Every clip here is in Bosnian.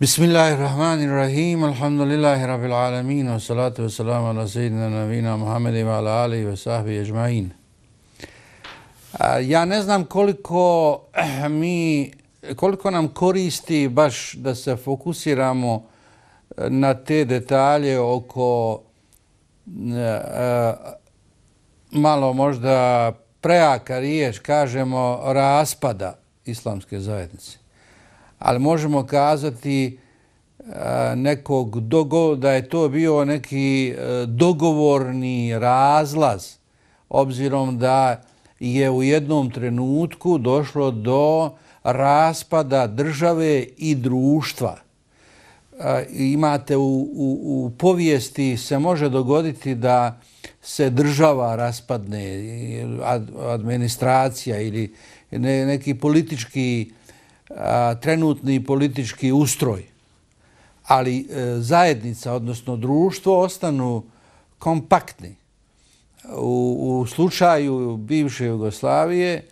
بسم الله alamin. الرحيم الحمد لله رب العالمين والصلاة والسلام على wa نبينا محمد وعلى آله وصحبه أجمعين Ja ne znam koliko eh, mi, koliko nam koristi baš da se fokusiramo eh, na te detalje oko eh, malo možda prejaka riješ, kažemo, raspada islamske zajednice ali možemo kazati e, nekog dogovora, da je to bio neki e, dogovorni razlaz, obzirom da je u jednom trenutku došlo do raspada države i društva. E, imate u u, povijesti se može dogoditi da se država raspadne, administracija ili neki politički razlaz, trenutni politički ustroj, ali e, zajednica, odnosno društvo, ostanu kompaktni. U slučaju bivše Jugoslavije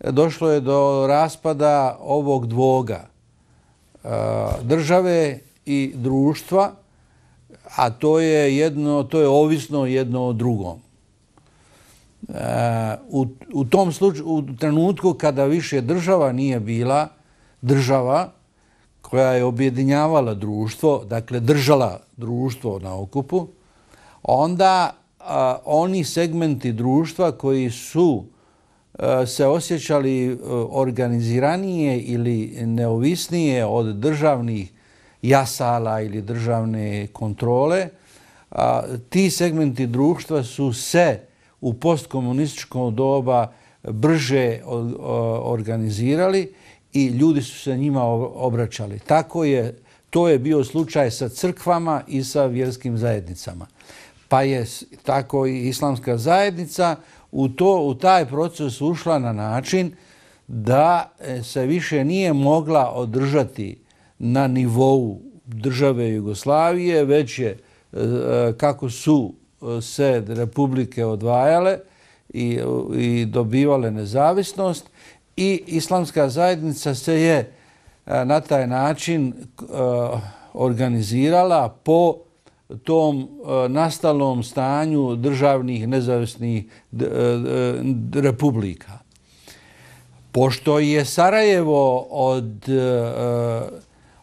e, došlo je do raspada ovog dvoga e, države i društva, a to je jedno, to je ovisno jedno o drugom. U tom slučaju, U trenutku kada više država nije bila, država koja je objedinjavala društvo, dakle držala društvo na okupu, onda oni segmenti društva koji su e, se osjećali e, organiziranije ili neovisnije od državnih jasala ili državne kontrole, ti segmenti društva su se u postkomunističkom doba brže organizirali i ljudi su se njima obraćali. Tako je, to je bio slučaj sa crkvama i sa vjerskim zajednicama. Pa je tako i islamska zajednica u, to, u taj proces ušla na način da e, se više nije mogla održati na nivou države Jugoslavije, već je e, e, kako su se republike odvajale i, i dobivale nezavisnost, i islamska zajednica se je e, na taj način e, organizirala po tom e, nastalom stanju državnih nezavisnih republika. Pošto je Sarajevo od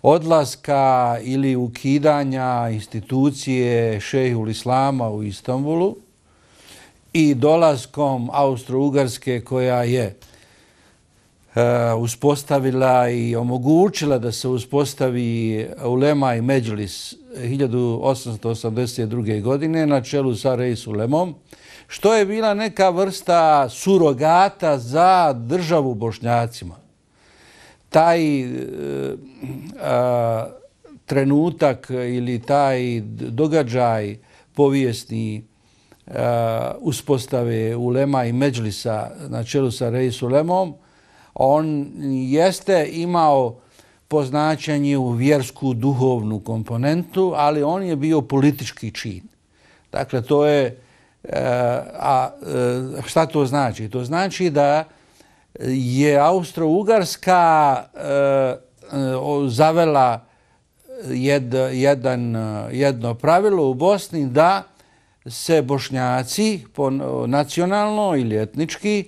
odlaska ili ukidanja institucije šehu Islama u Istanbulu i dolaskom Austro-Ugarske koja je E, uspostavila i omogućila da se uspostavi ulema i međlis 1882. godine na čelu sa Reis ulemom, što je bila neka vrsta surogata za državu bošnjacima. Taj e, trenutak ili taj događaj povijesni e, uspostave ulema i međlisa na čelu sa Reis ulemom, on jeste imao poznaćanje u vjersku duhovnu komponentu, ali on je bio politički čin. Dakle, to je... E, a e, šta to znači? To znači da je Austro-Ugarska e, zavela jedan, jedno pravilo u Bosni da se bošnjaci nacionalno ili etnički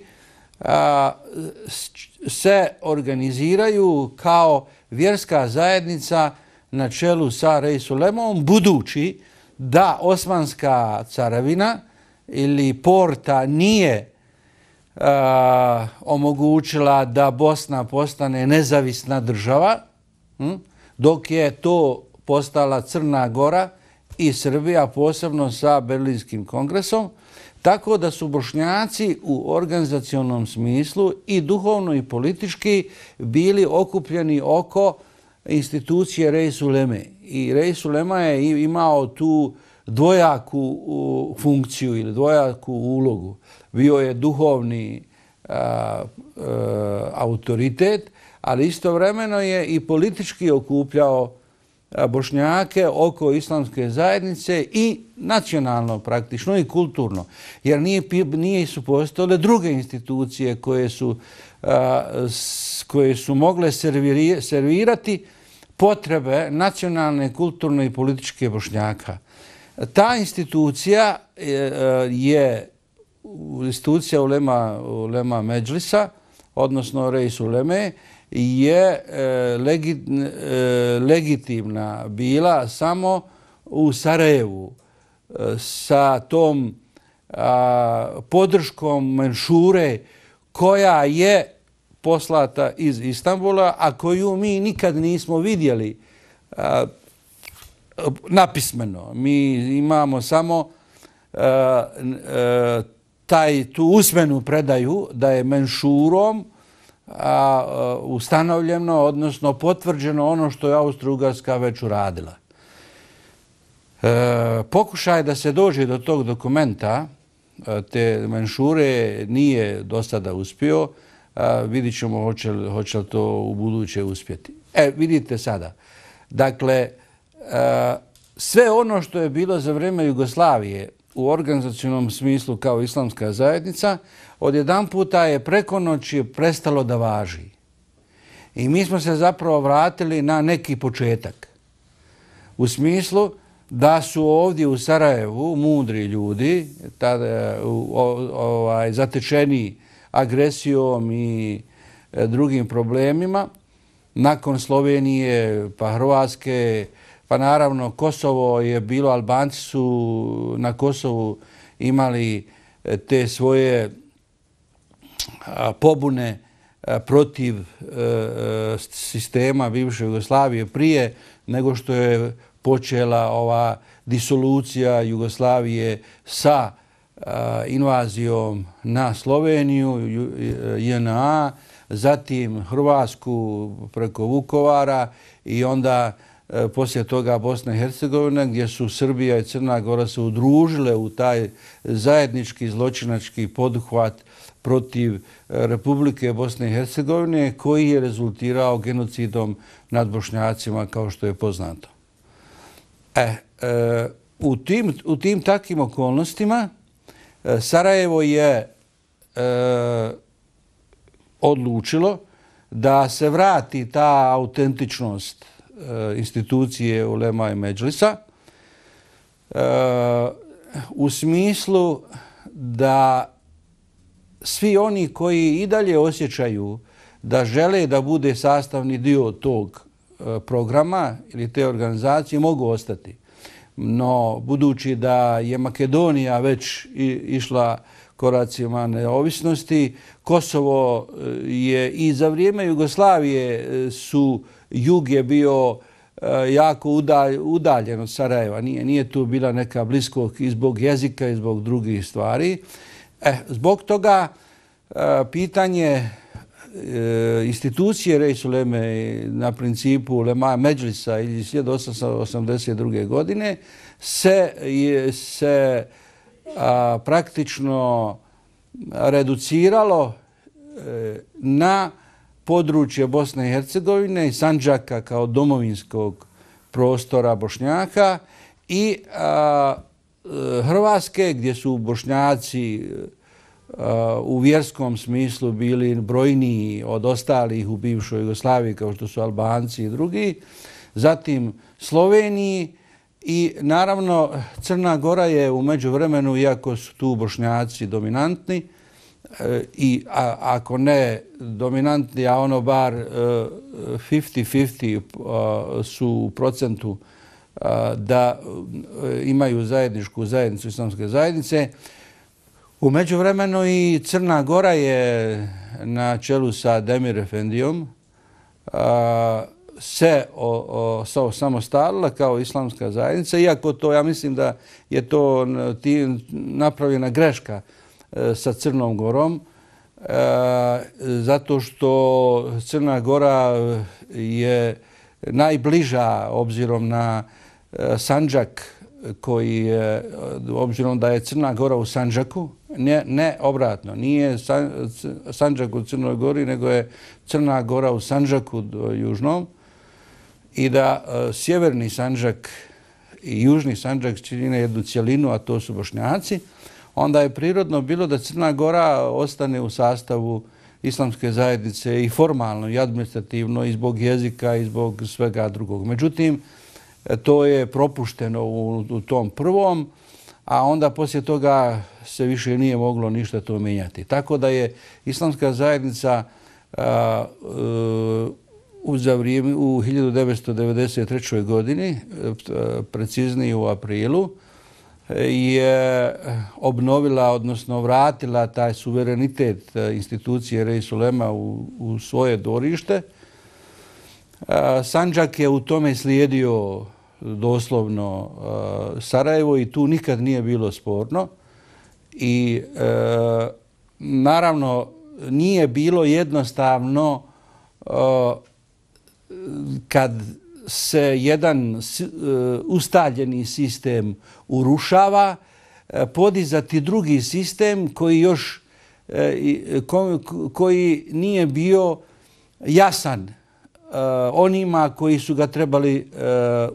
se organiziraju kao vjerska zajednica na čelu sa Rejsulemom, budući da Osmanska caravina ili porta nije e, omogućila da Bosna postane nezavisna država, hm, dok je to postala Crna Gora i Srbija, posebno sa Berlinskim kongresom, 1918. Tako da su bošnjaci u organizacijalnom smislu i duhovno i politički bili okupljeni oko institucije Rej Leme. I Rej Lema je imao tu dvojaku funkciju ili dvojaku ulogu. Bio je duhovni autoritet, ali istovremeno je i politički okupljao institucije Bošnjake oko islamske zajednice i nacionalno praktično i kulturno. Jer nije su postale druge institucije koje su mogle servirati potrebe nacionalne, kulturno i političke Bošnjaka. Ta institucija e, e, je institucija Ulema Međlisa, odnosno Rejs Ulemeje, je e, e, legitimna bila samo u Sarajevu e, sa tom podrškom menšure koja je poslata iz Istanbula, a koju mi nikad nismo vidjeli napismeno. Mi imamo samo tu usmenu predaju da je menšurom ustanovljeno, odnosno potvrđeno ono što je Austro-Ugarska već uradila. E, pokušaj da se dođe do tog dokumenta, e, te menšure, nije do sada uspio. Vidit ćemo hoće li to u buduće uspjeti. E, vidite sada. Dakle, e, sve ono što je bilo za vreme Jugoslavije, u organizacijnom smislu kao islamska zajednica, od jedan puta je preko noći prestalo da važi. I mi smo se zapravo vratili na neki početak. U smislu da su ovdje u Sarajevu mudri ljudi, o, ovaj, zatečeni agresijom i e, drugim problemima, nakon Slovenije pa Hrvatske, Pa naravno, Kosovo je bilo, Albanci su na Kosovu imali eh, te svoje pobune eh, protiv eh, sistema bivše Jugoslavije prije nego što je počela ova disolucija Jugoslavije sa invazijom na Sloveniju, JNA, zatim Hrvatsku preko Vukovara i onda Hrvatsku E, poslije toga Bosna i Hercegovina, gdje su Srbija i Crna Gora se udružile u taj zajednički zločinački poduhvat protiv e, Republike Bosne i Hercegovine, koji je rezultirao genocidom nad Bošnjacima, kao što je poznato. E, u tim takvim okolnostima Sarajevo je odlučilo da se vrati ta autentičnost Eh, institucije Ulema i Međlisa eh, u smislu da svi oni koji i dalje osjećaju da žele da bude sastavni dio tog eh, programa ili te organizacije mogu ostati. No, budući da je Makedonija već išla koracima neovisnosti, Kosovo je i za vrijeme Jugoslavije su učinjeni jug je bio eh, jako udaljen od Sarajeva. Nije, nije tu bila neka bliskog i zbog jezika i zbog drugih stvari. E, zbog toga e, pitanje e, institucije Rejsu Leme na principu Lema Međlisa iz 1882. godine se, je, se a, praktično reduciralo e, na područje Bosne i Hercegovine i Sanđaka kao domovinskog prostora Bošnjaka i e, Hrvatske gdje su Bošnjaci e, u vjerskom smislu bili brojniji od ostalih u bivšoj Jugoslaviji kao što su Albanci i drugi, zatim Sloveniji i naravno Crna Gora je umeđu vremenu, iako su tu Bošnjaci dominantni, i ako ne dominantni, a ono bar 50-50 e, e, su u procentu e, da imaju zajedničku zajednicu islamske zajednice. Umeđu vremenu i Crna Gora je na čelu sa Demir Efendijom se samostalila kao islamska zajednica, iako to, ja mislim da je to napravljena greška E, sa Crnom Gorom, e, zato što Crna Gora e, je najbliža obzirom na Sanđak, koji je, obzirom da je Crna Gora u Sanđaku, ne, ne obratno, nije Sanđak u Crnoj Gori, nego je Crna Gora u Sanđaku južnom i da sjeverni Sanđak i južni Sanđak činine jednu cijelinu, a to su Bošnjaci, onda je prirodno bilo da Crna Gora ostane u sastavu islamske zajednice i formalno i administrativno i zbog jezika i zbog svega drugog. Međutim, to je propušteno u tom prvom, a onda poslije toga se više nije moglo ništa to mijenjati. Tako da je islamska zajednica e, u 1993. godini, e, e, preciznije u aprilu, je eh, obnovila, odnosno vratila taj suverenitet eh, institucije Rej Sulema u u svoje dorište. Eh, Sanđak je u tome slijedio doslovno Sarajevo i tu nikad nije bilo sporno. I naravno nije bilo jednostavno kad se jedan e, ustaljeni sistem urušava, e, podizati drugi sistem koji još e, koji nije bio jasan onima koji su ga trebali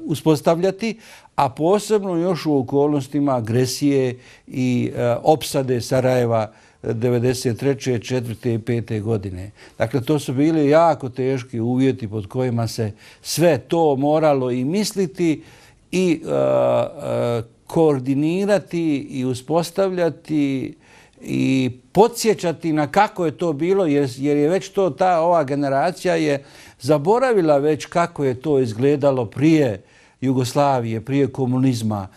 uspostavljati, a posebno još u okolnostima agresije i opsade Sarajeva Sarajeva. 1993. 4. i 5. godine. Dakle, to su bili jako teški uvjeti pod kojima se sve to moralo i misliti i e, e, koordinirati i uspostavljati i podsjećati na kako je to bilo, jer je već to ta ova generacija je zaboravila već kako je to izgledalo prije Jugoslavije, prije komunizma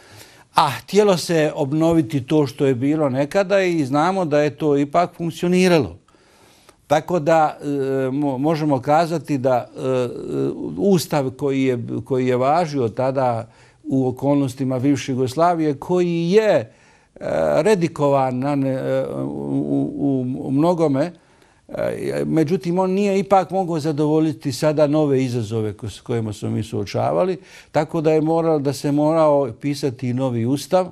a htjelo se obnoviti to što je bilo nekada i znamo da je to ipak funkcioniralo. Tako da e, možemo kazati da e, ustav koji je koji je važio tada u okolnostima bivše Jugoslavije, koji je e, redikovan u mnogome, E, međutim, on nije ipak mogao zadovoljiti sada nove izazove s kojima smo mi suočavali, tako da je morao da se morao pisati novi ustav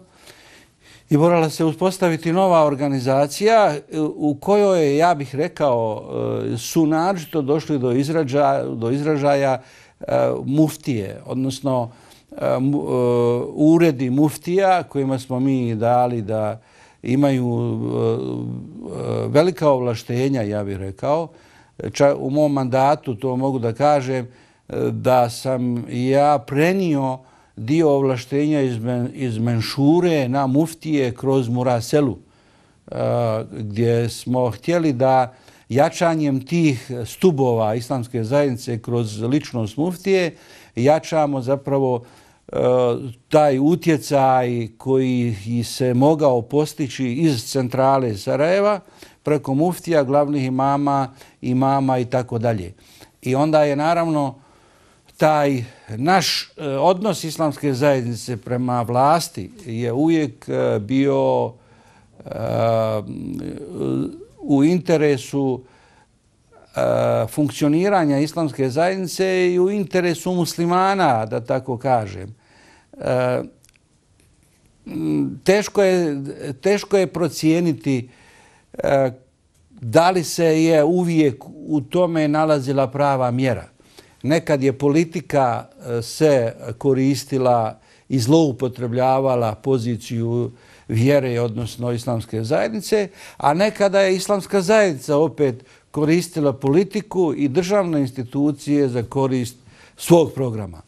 i morala se uspostaviti nova organizacija e, u kojoj, ja bih rekao, e, su naročito došli do izražaja, do izražaja muftije, odnosno uredi muftija kojima smo mi dali da imaju uh, uh, velika ovlaštenja, ja bih rekao. U mom mandatu to mogu da kažem uh, da sam ja prenio dio ovlaštenja iz Menšure na Muftije kroz Muraselu gdje smo htjeli da jačanjem tih stubova islamske zajednice kroz ličnost Muftije jačamo zapravo taj utjecaj koji se mogao postići iz centrale Sarajeva preko muftija, glavnih imama, imama i tako dalje. I onda je naravno taj naš e, odnos islamske zajednice prema vlasti je uvijek e, bio e, u interesu vlasti E, funkcioniranja islamske zajednice i u interesu muslimana, da tako kažem. E, teško je, teško je procijeniti e, da li se je uvijek u tome nalazila prava mjera. Nekad je politika se koristila i zloupotrebljavala poziciju vjere, odnosno islamske zajednice, a nekada je islamska zajednica opet koristila politiku i državne institucije za korist svog programa.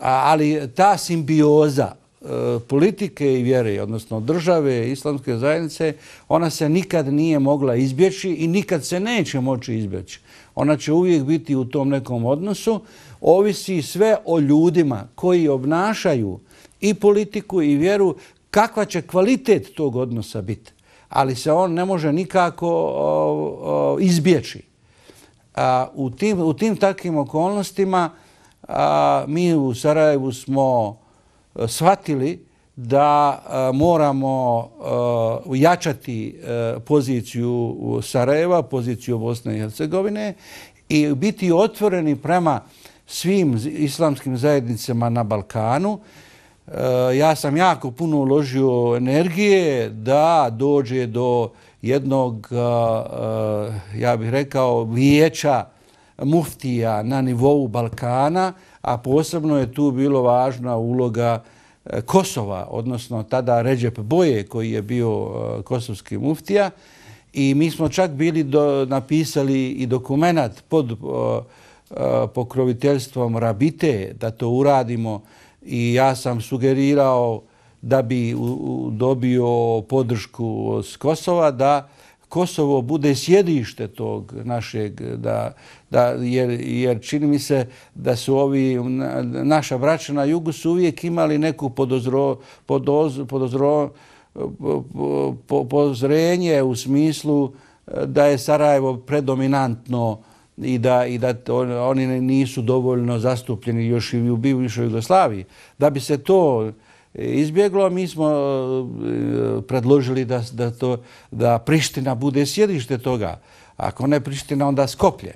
Ali ta simbioza e, politike i vjere, odnosno države, islamske zajednice, ona se nikad nije mogla izbjeći i nikad se neće moći izbjeći. Ona će uvijek biti u tom nekom odnosu. Ovisi sve o ljudima koji obnašaju i politiku i vjeru kakva će kvalitet tog odnosa biti ali se on ne može nikako izbjeći. U tim takvim okolnostima mi u Sarajevu smo e, shvatili da e, moramo e, jačati poziciju Sarajeva, poziciju Bosne i Hercegovine i biti otvoreni prema svim islamskim zajednicama na Balkanu, Eh, ja sam jako puno uložio energije da dođe do jednog, eh, eh, ja bih rekao, vijeća muftija na nivou Balkana, a posebno je tu bilo važna uloga Kosova, odnosno tada Ređep Boje koji je bio kosovski muftija. I mi smo čak bili napisali i dokument pod pokroviteljstvom Rabite da to uradimo i ja sam sugerirao da bi dobio podršku s Kosova da Kosovo bude sjedište tog našeg, da, da, jer jer čini mi se da su ovi naša braća na jugu su uvijek imali neku podozrenje u smislu da je Sarajevo predominantno učinjeno i da, i da on, oni nisu dovoljno zastupljeni još i u bivšoj Jugoslaviji. Da bi se to e, izbjeglo, mi smo e, predložili da, da, to, da Priština bude sjedište toga. Ako ne Priština, onda Skopje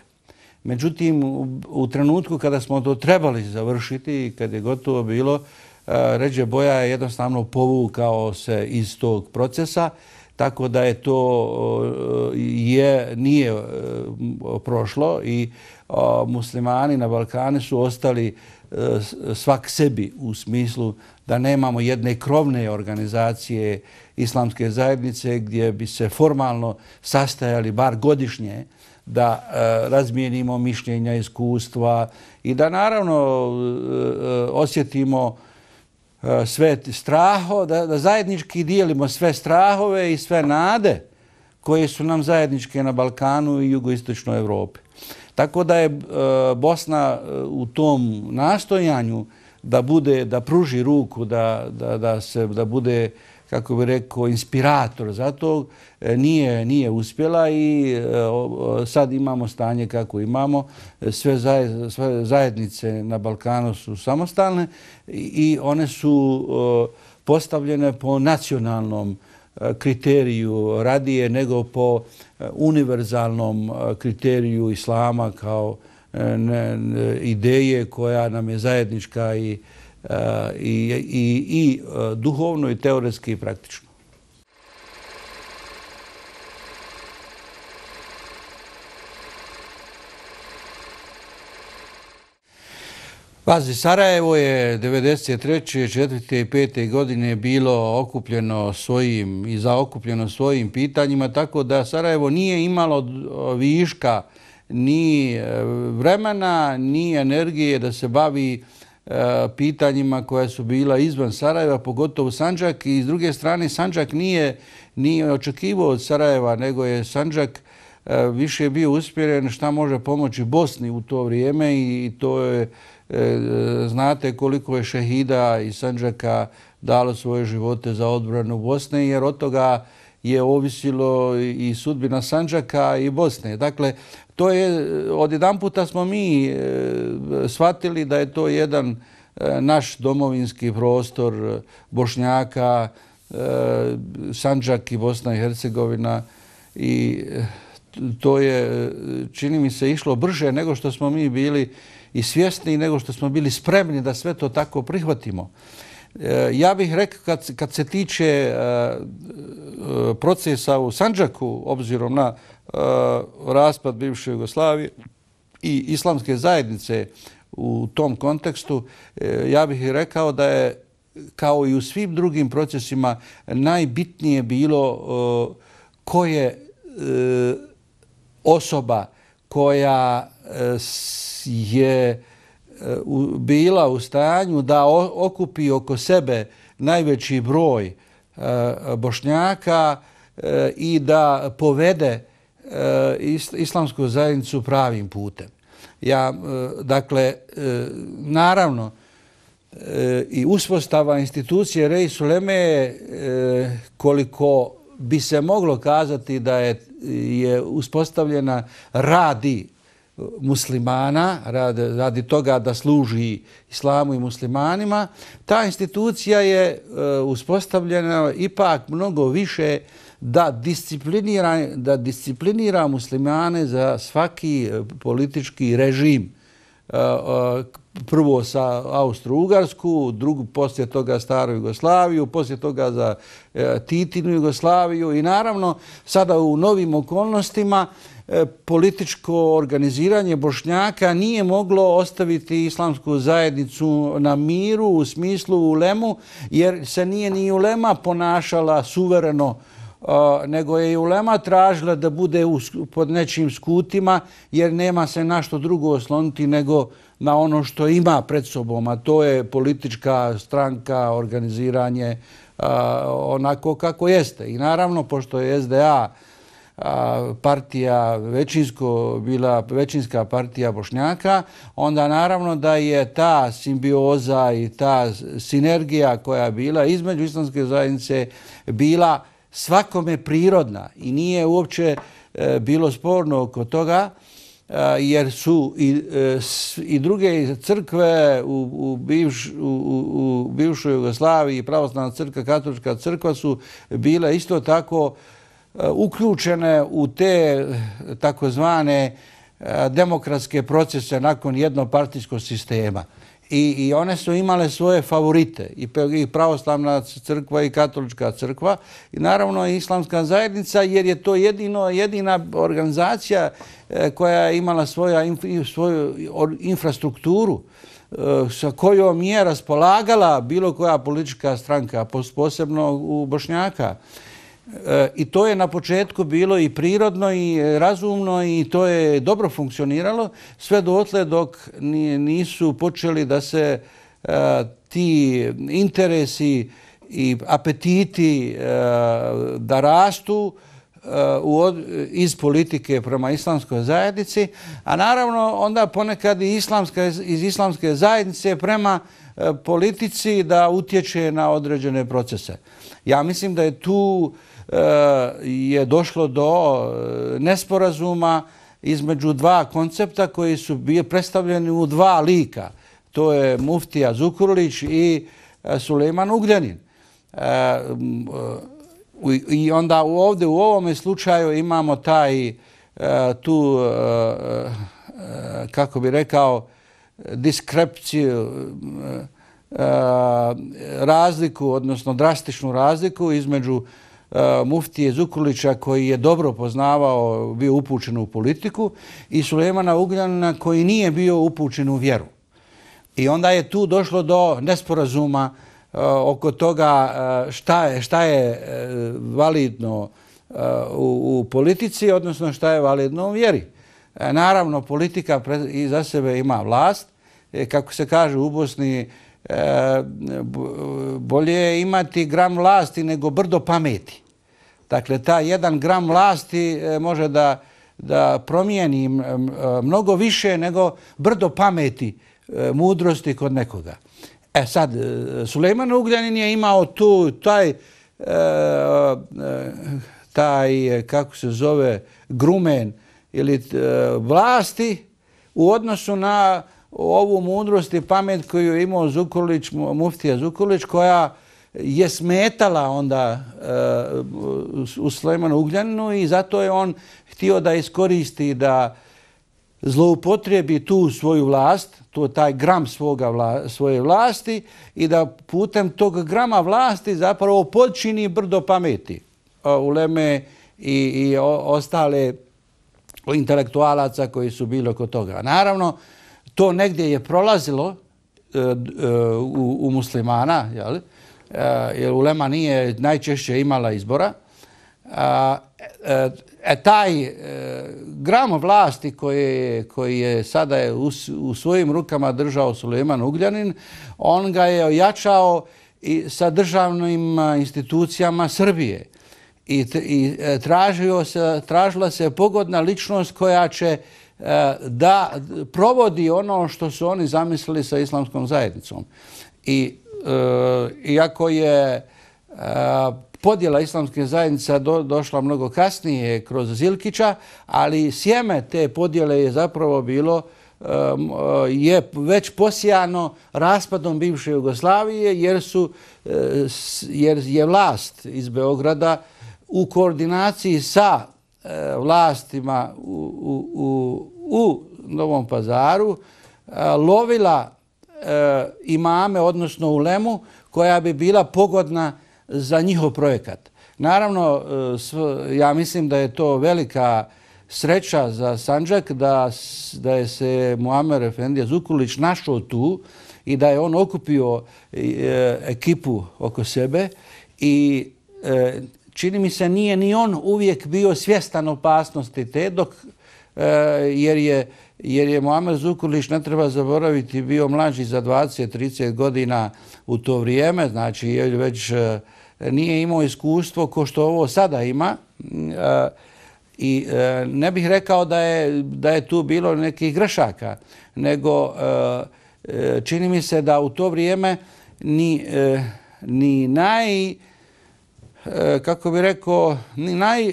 Međutim, u, u trenutku kada smo to trebali završiti i kad je gotovo bilo, e, Ređe Boja je jednostavno povukao se iz tog procesa tako da je to je, nije e, prošlo i muslimani na Balkane su ostali e, svak sebi u smislu da nemamo jedne krovne organizacije islamske zajednice gdje bi se formalno sastajali bar godišnje da e, razmijenimo mišljenja, iskustva i da naravno osjetimo učinjenje E, sve straho, da da zajednički dijelimo sve strahove i sve nade koje su nam zajedničke na Balkanu i jugoistočnoj Evropi. Tako da je e, Bosna e, u tom nastojanju da bude, da pruži ruku, da bude kako bi rekao, inspirator za to, e, nije uspjela i e, sad imamo stanje kako imamo. Sve zajednice na Balkanu su samostalne i one su e, postavljene po nacionalnom kriteriju radije nego po univerzalnom kriteriju islama kao ideje koja nam je zajednička i zajednička Eh, i, i eh, duhovno i teoretski i praktično. Pazi, Sarajevo je 1993. četvrte i pete godine bilo okupljeno svojim i zaokupljeno svojim pitanjima, tako da Sarajevo nije imalo eh, viška ni vremena, ni energije da se bavi uh, E, pitanjima koja su bila izvan Sarajeva, pogotovo Sanđak i s druge strane Sanđak nije očekivao od Sarajeva, nego je Sanđak e, više bio uspjeren šta može pomoći Bosni u to vrijeme i to je, e, znate koliko je Šehida i Sanđaka dalo svoje živote za odbranu Bosne, jer od toga je ovisilo i sudbina Sanđaka i Bosne. Dakle, to je, od jedan puta smo mi e, shvatili da je to jedan e, naš domovinski prostor e, Bošnjaka, Sanđak i Bosna i Hercegovina i to je, čini mi se, išlo brže nego što smo mi bili i svjesni nego što smo bili spremni da sve to tako prihvatimo. Ja bih rekao kad se tiče procesa u Sanđaku, obzirom na Eh, raspad bivše Jugoslavije i islamske zajednice u tom kontekstu, eh, ja bih rekao da je kao i u svim drugim procesima najbitnije bilo eh, ko je osoba koja je bila u stanju da okupi oko sebe najveći broj bošnjaka i da povede bošnjaka E, islamsku zajednicu pravim putem. Ja, e, dakle, e, naravno, i uspostava institucije Rej Suleme je koliko bi se moglo kazati da je je uspostavljena radi muslimana, radi radi toga da služi islamu i muslimanima, ta institucija je uspostavljena ipak mnogo više muslimana da disciplinira, da disciplinira muslimane za svaki e, politički režim. E, e, prvo sa Austro-Ugarsku, drugo poslije toga Staru Jugoslaviju, poslije toga za Titinu Jugoslaviju i naravno sada u novim okolnostima političko organiziranje Bošnjaka nije moglo ostaviti islamsku zajednicu na miru u smislu u Lemu jer se nije ni u Lema ponašala suvereno uh, nego je i ulema tražila da bude pod nečim skutima jer nema se našto drugo osloniti nego na ono što ima pred sobom, a to je politička stranka, organiziranje onako kako jeste. I naravno, pošto je SDA partija većinsko bila većinska partija Bošnjaka, onda naravno da je ta simbioza i ta sinergija koja je bila između islamske zajednice bila svakome prirodna i nije uopće e, bilo sporno oko toga, e, jer su i e, i druge crkve u u, u, bivš, bivšoj Jugoslaviji, pravoslavna crkva, katolička crkva su bile isto tako uključene u te takozvane demokratske procese nakon jednopartijskog sistema. I one su imale svoje favorite, i pravoslavna crkva i katolička crkva, i naravno i islamska zajednica, jer je to jedina organizacija e, koja je imala svoju infrastrukturu e, sa kojom je raspolagala bilo koja politička stranka, posebno u Bošnjaka. E, I to je na početku bilo i prirodno i razumno i to je dobro funkcioniralo, sve do otle dok nisu počeli da se e, ti interesi i apetiti e, da rastu iz politike prema islamskoj zajednici, a naravno onda ponekad iz islamske zajednice prema politici da utječe na određene procese. Ja mislim da je tu je došlo do e, nesporazuma između dva koncepta koji su predstavljeni u dva lika. To je Muftija Zukurlić i e, Suleiman Ugljanin. E, I onda ovdje u ovom slučaju imamo taj tu, kako bi rekao, diskrepciju, razliku, odnosno drastičnu razliku između E, muftije Zukrulića koji je dobro poznavao, bio upučen u politiku i Sulemana Ugljanina koji nije bio upučen u vjeru. I onda je tu došlo do nesporazuma e, oko toga e, šta je validno u politici, odnosno šta je validno u vjeri. Naravno, politika i za sebe ima vlast. Kako se kaže u Bosni, bolje je imati gram vlasti nego brdo pameti. Dakle, ta jedan gram vlasti e, može da da promijeni mnogo više nego brdo pameti e, mudrosti kod nekoga. E sad, e, Sulejman Ugljanin je imao tu taj, taj, kako se zove, grumen ili vlasti u odnosu na ovu mudrost i pamet koju je imao muftija Zukulić koja je smetala onda e, u Slemanu Ugljaninu i zato je on htio da iskoristi da zloupotrijebi tu svoju vlast, tu taj gram svoje vlasti i da putem tog grama vlasti zapravo počini brdo pameti e, uleme i ostale intelektualaca koji su bili oko toga. Naravno, to negdje je prolazilo e, e, u muslimana, e, jer ulema nije najčešće imala izbora, taj gram vlasti koji je sada u svojim rukama držao Suleiman Ugljanin, on ga je ojačao sa državnim institucijama Srbije. I tražila se pogodna ličnost koja će uh, E, da provodi ono što su oni zamislili sa islamskom zajednicom. I e, iako je e, podjela islamske zajednice došla mnogo kasnije kroz Zilkića, ali sjeme te podjele je zapravo bilo je već posijano raspadom bivše Jugoslavije jer je vlast iz Beograda u koordinaciji sa E, vlastima u, u, u, u Novom pazaru e, lovila e, imame, odnosno u Lemu, koja bi bila pogodna za njihov projekat. Naravno, ja mislim da je to velika sreća za Sanđak da da je se Muamer Efendija Zukulić našao tu i da je on okupio ekipu oko sebe i čini mi se, nije ni on uvijek bio svjestan opasnosti te, dok, e, jer je jer je Muamer Zukurlić, ne treba zaboraviti, bio mlađi za 20-30 godina u to vrijeme, znači je već e, nije imao iskustvo ko što ovo sada ima. E, I ne bih rekao da je, da je tu bilo nekih grešaka, nego čini mi se da u to vrijeme ni, ni naj... E, kako bi rekao, naj,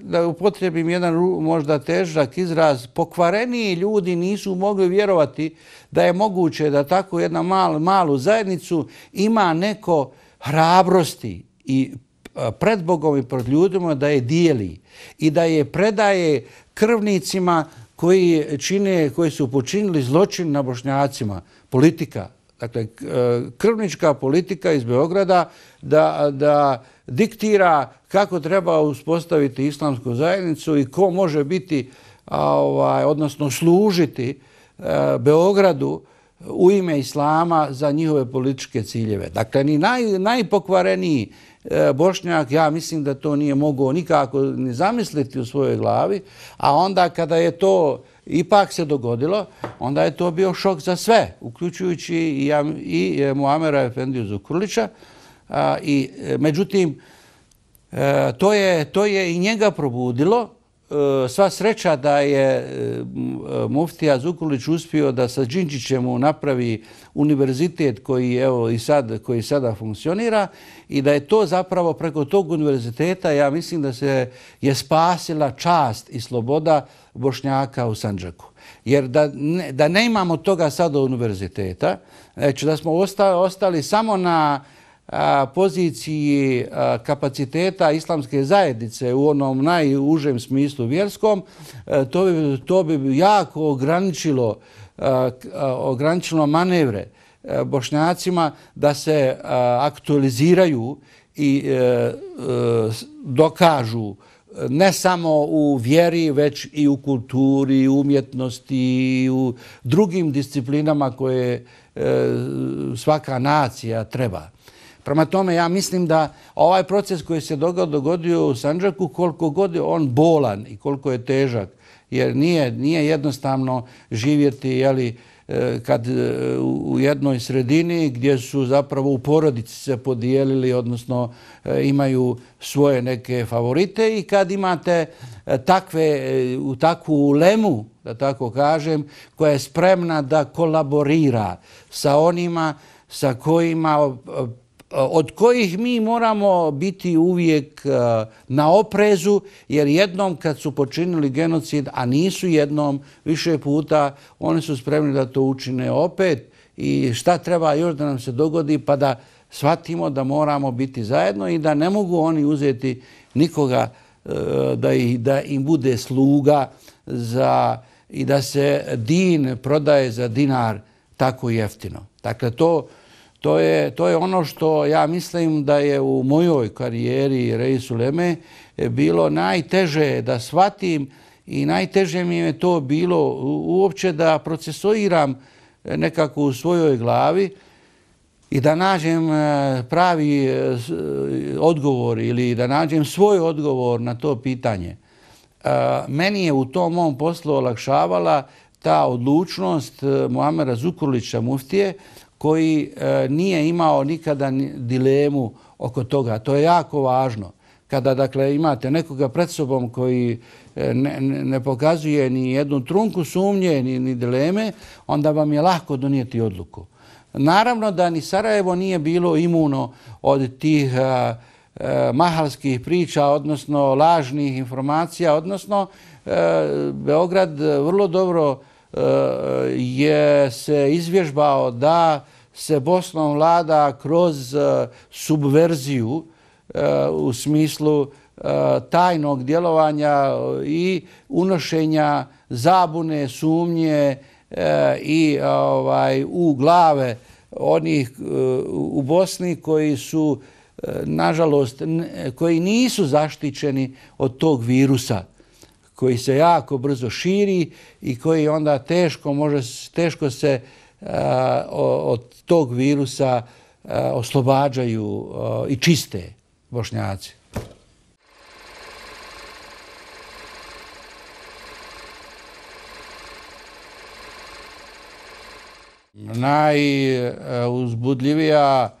da upotrebim jedan možda težak izraz, pokvareniji ljudi nisu mogli vjerovati da je moguće da tako jedna mal, malu zajednicu ima neko hrabrosti i e, pred Bogom i pred ljudima da je dijeli i da je predaje krvnicima koji, čine, koji su počinili zločin na bošnjacima, politika, dakle, e, krvnička politika iz Beograda da da diktira kako treba uspostaviti islamsku zajednicu i ko može biti, ovaj, odnosno služiti e, Beogradu u ime islama za njihove političke ciljeve. Dakle, ni naj, najpokvareniji e, Bošnjak, ja mislim da to nije mogao nikako ni zamisliti u svojoj glavi, a onda kada je to ipak se dogodilo, onda je to bio šok za sve, uključujući i e, Muamera Efendiju Zukurlića. E, međutim, e, to je i njega probudilo, Eh, sva sreća da je eh, Muftija Zukulić uspio da sa Đinđićem napravi univerzitet koji i sad koji sada funkcionira i da je to zapravo preko tog univerziteta, ja mislim da se je spasila čast i sloboda Bošnjaka u Sandžaku Jer da ne da imamo toga sada univerziteta, znači da smo ostali ostali samo na poziciji kapaciteta islamske zajednice u onom najužem smislu vjerskom, e, to bi to bi jako ograničilo ograničilo manevre e, bošnjacima da se aktualiziraju i e, dokažu ne samo u vjeri, već i u kulturi, umjetnosti i u drugim disciplinama koje svaka nacija treba. Prema tome, ja mislim da ovaj proces koji se dogodio u Sanđaku, koliko god je on bolan i koliko je težak, jer nije jednostavno živjeti, jel, e, kad e, u jednoj sredini gdje su zapravo u porodici se podijelili, odnosno e, imaju svoje neke favorite i kad imate takve, u takvu lemu, da tako kažem, koja je spremna da kolaborira sa onima sa kojima od kojih mi moramo biti uvijek na oprezu, jer jednom kad su počinili genocid, a nisu jednom više puta, oni su spremni da to učine opet i šta treba još da nam se dogodi pa da shvatimo da moramo biti zajedno i da ne mogu oni uzeti nikoga e, da im bude sluga i da se din prodaje za dinar tako jeftino. Dakle, to je To je ono što ja mislim da je u mojoj karijeri Reis Suleme e, bilo najteže da shvatim i najteže mi je to bilo uopće da procesoiram e, nekako u svojoj glavi i da nađem e, pravi odgovor ili da nađem svoj odgovor na to pitanje. Meni je u tom mom poslu olakšavala ta odlučnost Muamera Zukurlića muftije, koji e, nije imao nikada dilemu oko toga. To je jako važno. Kada dakle imate nekoga pred sobom koji e, ne, ne pokazuje ni jednu trunku sumnje ni, ni dileme, onda vam je lahko donijeti odluku. Naravno da ni Sarajevo nije bilo imuno od tih a, e, a, mahalskih priča, odnosno lažnih informacija, odnosno a, Beograd vrlo dobro... A, je se izvježbao da se Bosna vlada kroz e, subverziju e, u smislu e, tajnog djelovanja i unošenja zabune, sumnje i ovaj u glave onih u Bosni koji su, nažalost, koji nisu zaštićeni od tog virusa koji se jako brzo širi i koji onda teško može teško se eh, od tog virusa eh, oslobađaju eh, i čiste bošnjaci. Najuzbudljivija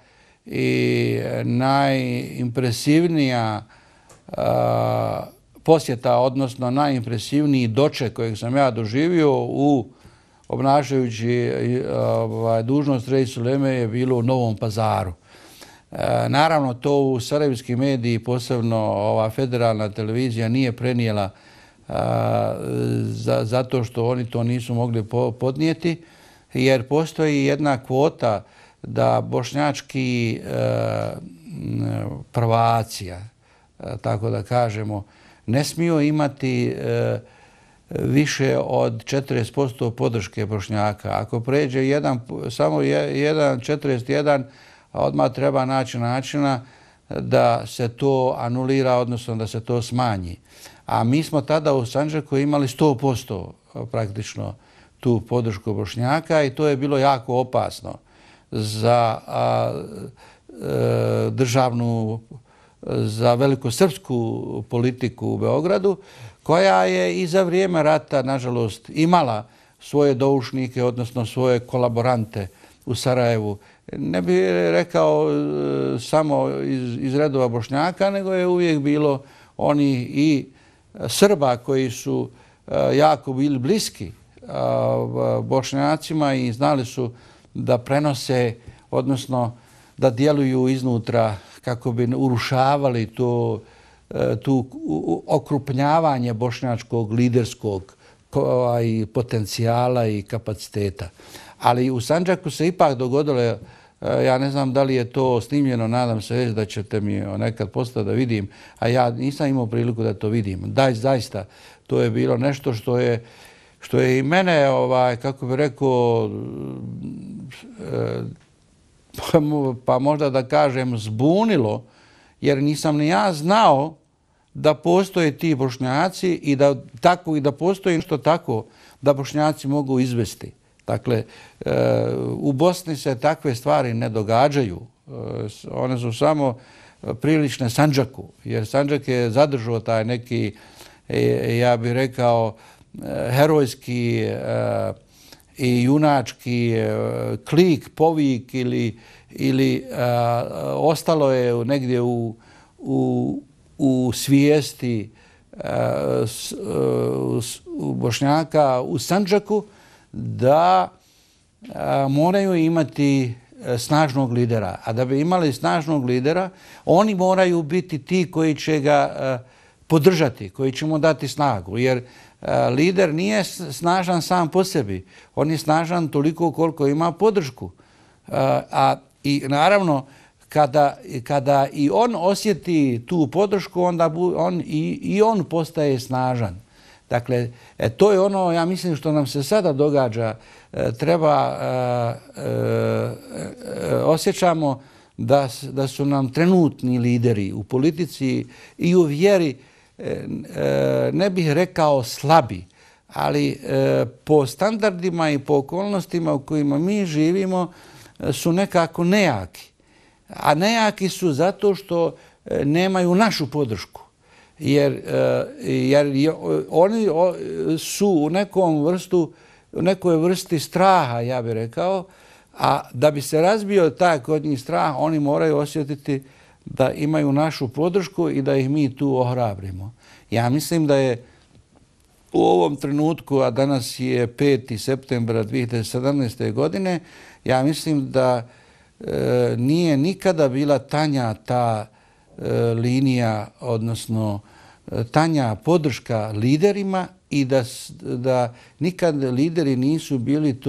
i najimpresivnija posjeta, odnosno najimpresivniji doček kojeg sam ja doživio u obnašajući e, ovaj, dužnost Rejsu Leme je bilo u Novom pazaru. E, naravno, to u sarajevskim mediji, posebno ova federalna televizija, nije prenijela e, zato što oni to nisu mogli podnijeti, jer postoji jedna kvota da bošnjački prvacija, tako da kažemo, ne smio imati e, više od 40% podrške Bošnjaka. Ako pređe samo 1,41, odmah treba naći načina da se to anulira, odnosno da se to smanji. A mi smo tada u Sanđaku imali 100% e, praktično tu podršku Bošnjaka i to je bilo jako opasno za e, državnu za veliku srpsku politiku u Beogradu, koja je i za vrijeme rata, nažalost, imala svoje doušnike, odnosno svoje kolaborante u Sarajevu. Ne bih rekao e, samo iz redova Bošnjaka, nego je uvijek bilo oni i Srba koji su e, jako bili bliski e, Bošnjacima i znali su da prenose, odnosno da djeluju iznutra kako bi urušavali to e, tu okrupnjavanje bošnjačkog liderskog ovaj, potencijala i kapaciteta. Ali u Sanđaku se ipak dogodilo, e, ja ne znam da li je to snimljeno, nadam se već da ćete mi nekad postati da vidim, a ja nisam imao priliku da to vidim. Zaista, to je bilo nešto što je što je i mene, ovaj, kako bih rekao, e, Pa, pa možda da kažem zbunilo, jer nisam ni ja znao da postoje ti bošnjaci i da, tako, i da postoje što tako da bošnjaci mogu izvesti. Dakle, e, u Bosni se takve stvari ne događaju. E, one su samo prilične Sanđaku, jer Sanđak je zadržao taj neki, e, ja bih rekao, herojski i junački e, klik, povik ili, ili a, e, ostalo je negdje u, u, u svijesti a, e, s, a, s, u Bošnjaka u Sanđaku da a, moraju imati snažnog lidera. A da bi imali snažnog lidera, oni moraju biti ti koji će ga a, podržati, koji će mu dati snagu. Jer E, lider nije snažan sam po sebi. On je snažan toliko koliko ima podršku. E, a i naravno, kada kada i on osjeti tu podršku, onda i on postaje snažan. Dakle, e, to je ono, ja mislim, što nam se sada događa. Treba, osjećamo da, da su nam trenutni lideri u politici i u vjeri, Eh, eh, ne bih rekao slabi, ali eh, po standardima i po okolnostima u kojima mi živimo su nekako nejaki. A nejaki su zato što nemaju našu podršku. Jer oni su u nekom vrstu, nekoj vrsti straha, ja bih rekao, a da bi se razbio taj kod njih strah, oni moraju osjetiti straha da imaju našu podršku i da ih mi tu ohrabrimo. Ja mislim da je u ovom trenutku, a danas je 5. septembra 2017. godine, ja mislim da e, nije nikada bila tanja ta e, linija, odnosno e, tanja podrška liderima i da nikad lideri nisu bili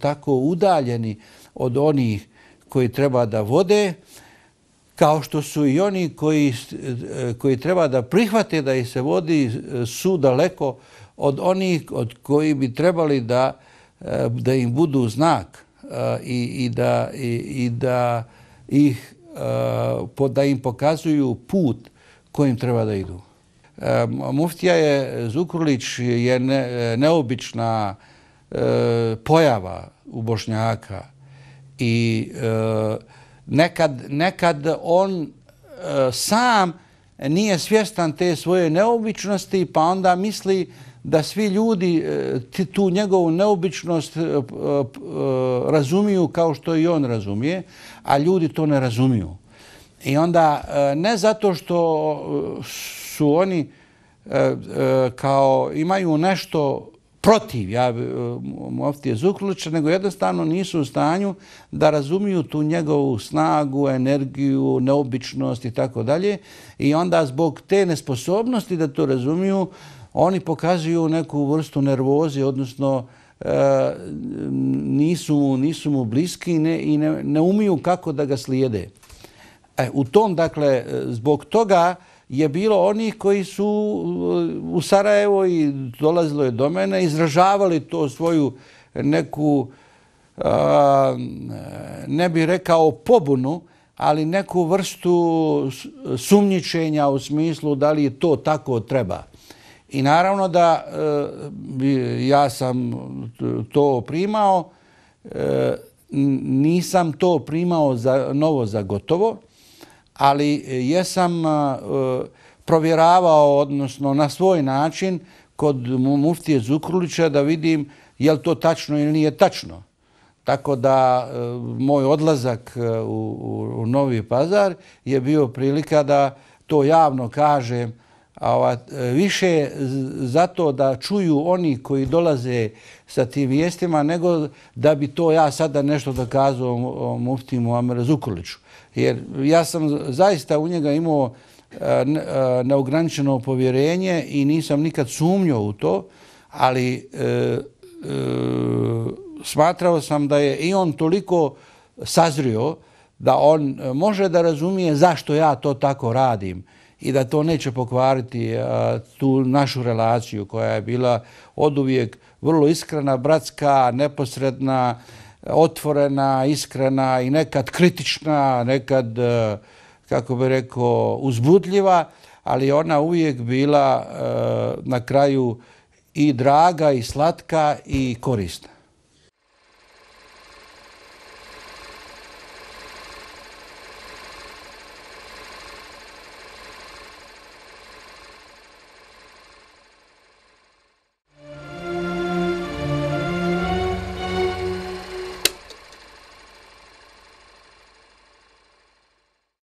tako udaljeni od onih koji treba da vode, kao što su i oni koji treba da prihvate da ih se vodi eh, su daleko od onih od koji bi trebali da eh, im budu znak eh, i da da ih im pokazuju put kojim treba da idu. Muftija je Zukrulić je neobična pojava u Bošnjaka i učinjaka nekad, nekad on e, sam nije svjestan te svoje neobičnosti pa onda misli da svi ljudi e, tu njegovu neobičnost e, razumiju kao što i on razumije, a ljudi to ne razumiju. I onda ne zato što su oni kao imaju nešto protiv eh, Moftije Zuklića, nego jednostavno nisu u stanju da razumiju tu njegovu snagu, energiju, neobičnost i tako dalje. I onda zbog te nesposobnosti da to razumiju, oni pokazuju neku vrstu nervoze, odnosno eh, nisu mu bliski i ne umiju kako da ga slijede. E, u tom, dakle, zbog toga, je bilo oni koji su u Sarajevo i dolazilo je do mene, izražavali to svoju neku, ne bih rekao pobunu, ali neku vrstu sumnjičenja u smislu da li to tako treba. I naravno da e, ja sam to primao, e, nisam to primao novo za gotovo, ali e, jesam e, provjeravao, odnosno na svoj način, kod muftije Zukrulića da vidim je li to tačno ili nije tačno. Tako da e, moj odlazak u Novi Pazar je bio prilika da to javno kažem E, više zato da čuju oni koji dolaze sa tim vijestima nego da bi to ja sada nešto dokazao mufti Muamera Zukoliću. Jer ja sam zaista u njega imao e, e, neograničeno povjerenje i nisam nikad sumnio u to, ali smatrao sam da je i on toliko sazrio da on može da razumije zašto ja to tako radim i da to neće pokvariti tu našu relaciju koja je bila od uvijek vrlo iskrena, bratska, neposredna, otvorena, iskrena i nekad kritična, nekad, kako bi rekao, uzbudljiva, ali ona uvijek bila na kraju i draga, i slatka, i korisna.